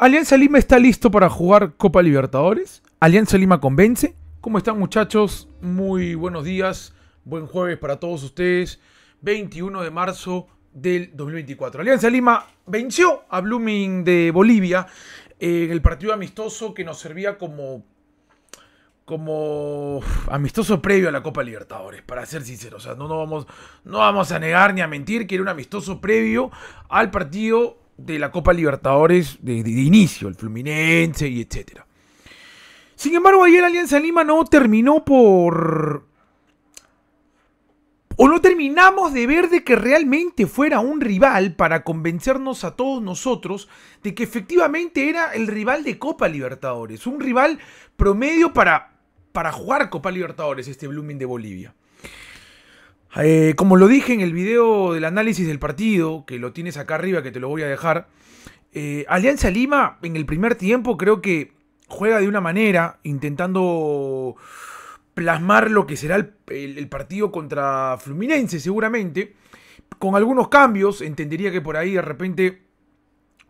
Alianza Lima está listo para jugar Copa Libertadores. Alianza Lima convence. ¿Cómo están muchachos? Muy buenos días. Buen jueves para todos ustedes. 21 de marzo del 2024. Alianza Lima venció a Blooming de Bolivia en el partido amistoso que nos servía como como amistoso previo a la Copa Libertadores, para ser sincero, O sea, no, no, vamos, no vamos a negar ni a mentir que era un amistoso previo al partido de la Copa Libertadores de, inicio, el Fluminense y etc. Sin embargo, ayer Alianza Lima no terminó por... O no terminamos de ver de que realmente fuera un rival para convencernos a todos nosotros de que efectivamente era el rival de Copa Libertadores. Un rival promedio para, para jugar Copa Libertadores, este Blooming de Bolivia. Eh, como lo dije en el video del análisis del partido, que lo tienes acá arriba, que te lo voy a dejar, eh, Alianza Lima en el primer tiempo creo que juega de una manera, intentando plasmar lo que será el, partido contra Fluminense seguramente, con algunos cambios, entendería que por ahí de repente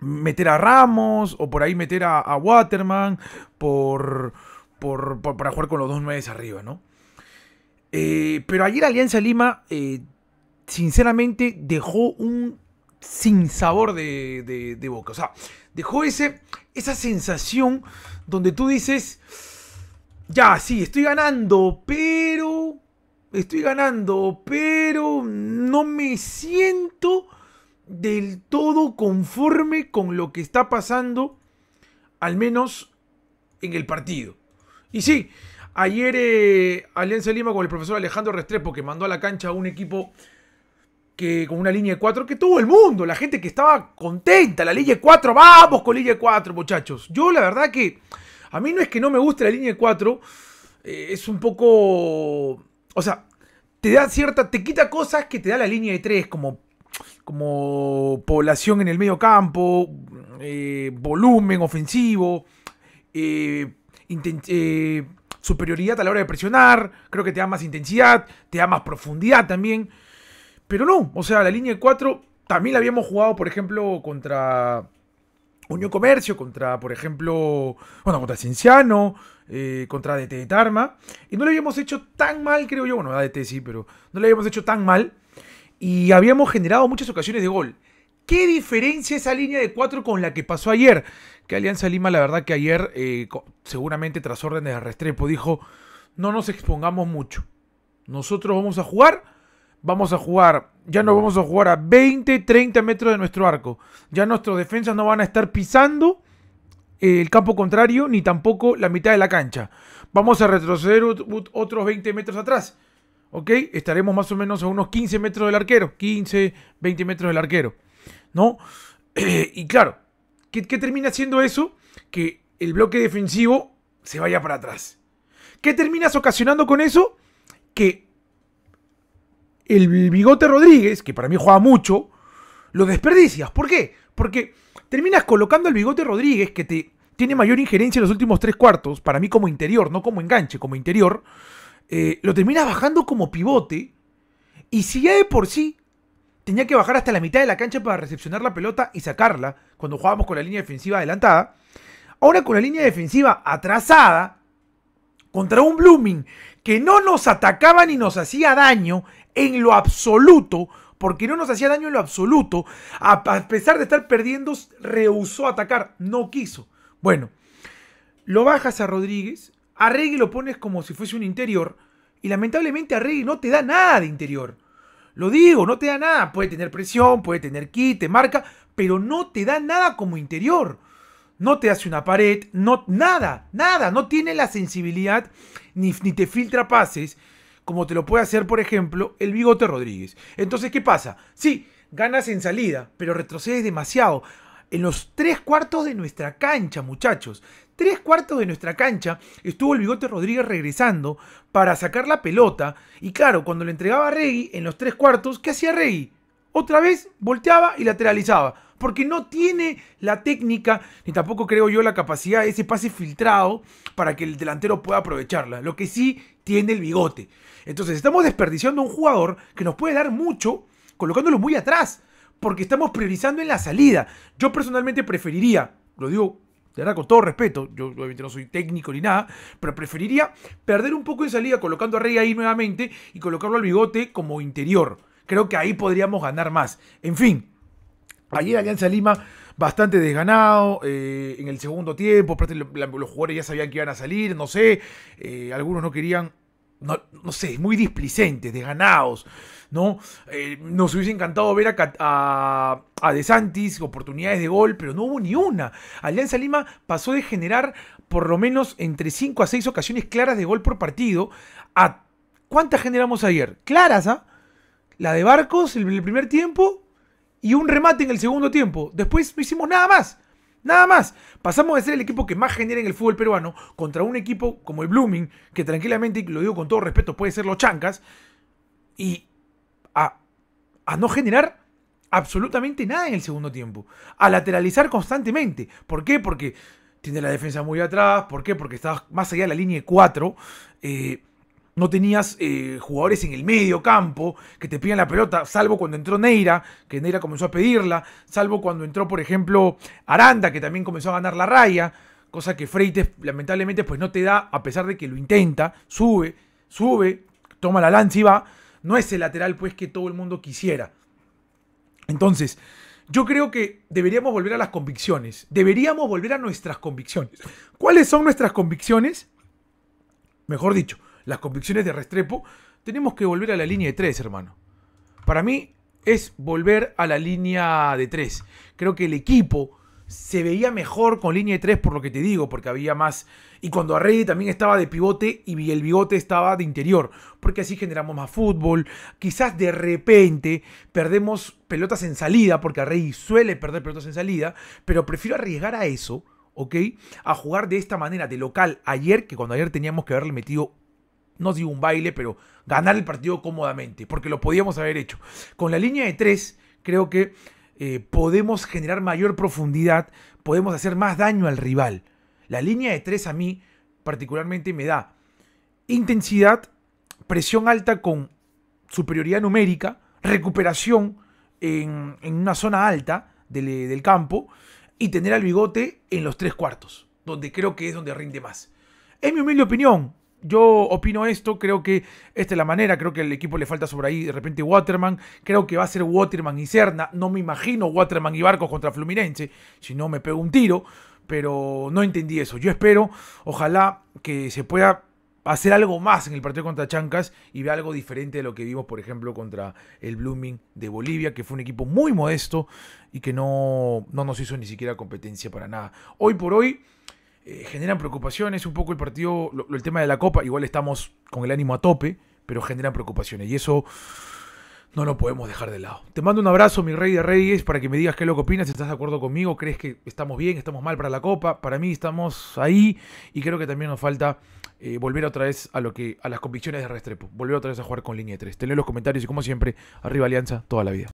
meter a Ramos o por ahí meter a, Waterman por, para jugar con los dos nueves arriba, ¿no? Eh, pero ayer Alianza Lima, eh, sinceramente, dejó un sinsabor de, de, de boca. O sea, dejó ese, esa sensación donde tú dices, ya, sí, estoy ganando, pero... Estoy ganando, pero no me siento del todo conforme con lo que está pasando, al menos en el partido. Y sí, Ayer eh, Alianza Lima con el profesor Alejandro Restrepo, que mandó a la cancha a un equipo que con una línea de 4 que todo el mundo, la gente que estaba contenta, la línea de 4, vamos con línea de 4, muchachos. Yo la verdad que a mí no es que no me guste la línea de 4, eh, es un poco o sea, te da cierta te quita cosas que te da la línea de 3 como como población en el medio campo, eh, volumen ofensivo, eh, superioridad a la hora de presionar, creo que te da más intensidad, te da más profundidad también. Pero no, o sea, la línea de 4 también la habíamos jugado, por ejemplo, contra Unión Comercio, contra, por ejemplo, bueno, contra Cienciano, eh, contra DT de Tarma. Y no le habíamos hecho tan mal, creo yo. Bueno, DT sí, pero no le habíamos hecho tan mal. Y habíamos generado muchas ocasiones de gol. ¿Qué diferencia esa línea de cuatro con la que pasó ayer? Que Alianza Lima, la verdad que ayer, eh, seguramente tras órdenes de Restrepo, dijo, no nos expongamos mucho. Nosotros vamos a jugar, vamos a jugar, ya no vamos a jugar a 20, 30 metros de nuestro arco. Ya nuestros defensas no van a estar pisando el campo contrario ni tampoco la mitad de la cancha. Vamos a retroceder otros 20 metros atrás. ¿Ok? Estaremos más o menos a unos 15 metros del arquero. 15, 20 metros del arquero. ¿no? Eh, y claro, ¿qué, termina siendo eso? Que el bloque defensivo se vaya para atrás. ¿Qué terminas ocasionando con eso? Que el Bigote Rodríguez, que para mí juega mucho, lo desperdicias. ¿Por qué? Porque terminas colocando el Bigote Rodríguez, que te tiene mayor injerencia en los últimos tres cuartos, para mí como interior, no como enganche, como interior, eh, lo terminas bajando como pivote. Y si ya de por sí tenía que bajar hasta la mitad de la cancha para recepcionar la pelota y sacarla cuando jugábamos con la línea defensiva adelantada. Ahora con la línea defensiva atrasada, contra un Blooming que no nos atacaba ni nos hacía daño en lo absoluto, porque no nos hacía daño en lo absoluto, a pesar de estar perdiendo, rehusó atacar, no quiso. Bueno, lo bajas a Rodríguez, a Regui lo pones como si fuese un interior, y lamentablemente a Regui no te da nada de interior. Lo digo, no te da nada. Puede tener presión, puede tener te marca, pero no te da nada como interior. No te hace una pared, no, nada, nada. No tiene la sensibilidad ni, ni te filtra pases como te lo puede hacer, por ejemplo, el Bigote Rodríguez. Entonces, ¿qué pasa? Sí, ganas en salida, pero retrocedes demasiado. En los tres cuartos de nuestra cancha, muchachos, tres cuartos de nuestra cancha estuvo el Bigote Rodríguez regresando para sacar la pelota. Y claro, cuando le entregaba a Regui en los tres cuartos, ¿qué hacía Regui? Otra vez volteaba y lateralizaba. Porque no tiene la técnica, ni tampoco creo yo la capacidad ese pase filtrado para que el delantero pueda aprovecharla. Lo que sí tiene el bigote. Entonces estamos desperdiciando a un jugador que nos puede dar mucho colocándolo muy atrás. Porque estamos priorizando en la salida. Yo personalmente preferiría, lo digo de verdad, con todo respeto, yo obviamente no soy técnico ni nada, pero preferiría perder un poco de salida colocando a Rey ahí nuevamente y colocarlo al bigote como interior. Creo que ahí podríamos ganar más. En fin, ayer Alianza Lima bastante desganado eh, en el segundo tiempo, los jugadores ya sabían que iban a salir, no sé, eh, algunos no querían, no, no sé, muy displicentes, desganados. ¿no? Eh, nos hubiese encantado ver a, a, De Santis, oportunidades de gol, pero no hubo ni una. Alianza Lima pasó de generar por lo menos entre 5 a 6 ocasiones claras de gol por partido a... ¿Cuántas generamos ayer? Claras, ¿ah? La de Barcos, en el primer tiempo, y un remate en el segundo tiempo. Después no hicimos nada más. Nada más. Pasamos de ser el equipo que más genera en el fútbol peruano contra un equipo como el Blooming, que tranquilamente, lo digo con todo respeto, puede ser los chancas. Y, a, no generar absolutamente nada en el segundo tiempo, a lateralizar constantemente. ¿Por qué? Porque tiene la defensa muy atrás, ¿por qué? Porque estabas más allá de la línea 4, eh, no tenías eh, jugadores en el medio campo que te pidan la pelota, salvo cuando entró Neira, que Neira comenzó a pedirla, salvo cuando entró, por ejemplo, Aranda, que también comenzó a ganar la raya, cosa que Freites lamentablemente pues no te da, a pesar de que lo intenta, sube, sube, toma la lanza y va, no es el lateral pues que todo el mundo quisiera. Entonces, yo creo que deberíamos volver a las convicciones, deberíamos volver a nuestras convicciones. ¿Cuáles son nuestras convicciones? Mejor dicho, las convicciones de Restrepo, tenemos que volver a la línea de tres, hermano. Para mí es volver a la línea de tres. Creo que el equipo se veía mejor con línea de 3 por lo que te digo, porque había más... Y cuando Arregui también estaba de pivote y el bigote estaba de interior, porque así generamos más fútbol. Quizás de repente perdemos pelotas en salida, porque Arregui suele perder pelotas en salida, pero prefiero arriesgar a eso, ¿ok? A jugar de esta manera, de local, ayer, que cuando ayer teníamos que haberle metido no digo un baile, pero ganar el partido cómodamente, porque lo podíamos haber hecho. Con la línea de 3. creo que eh, podemos generar mayor profundidad, podemos hacer más daño al rival. La línea de tres a mí particularmente me da intensidad, presión alta con superioridad numérica, recuperación en, una zona alta eh, del, campo y tener al bigote en los tres cuartos, donde creo que es donde rinde más. Es mi humilde opinión yo opino esto, creo que esta es la manera, creo que al equipo le falta sobre ahí de repente Waterman, creo que va a ser Waterman y Serna, no me imagino Waterman y Barcos contra Fluminense, si no me pego un tiro, pero no entendí eso. Yo espero, ojalá que se pueda hacer algo más en el partido contra Chancas y vea algo diferente de lo que vimos, por ejemplo, contra el Blooming de Bolivia, que fue un equipo muy modesto y que no nos hizo ni siquiera competencia para nada. Hoy por hoy eh, generan preocupaciones. Un poco el partido, el tema de la Copa, igual estamos con el ánimo a tope, pero generan preocupaciones. Y eso no lo podemos dejar de lado. Te mando un abrazo, mi rey de reyes, para que me digas qué es lo que opinas, si estás de acuerdo conmigo, crees que estamos bien, estamos mal para la Copa. Para mí estamos ahí y creo que también nos falta eh, volver otra vez a lo que a las convicciones de Restrepo, volver otra vez a jugar con línea 3. Te los comentarios y como siempre, arriba Alianza toda la vida.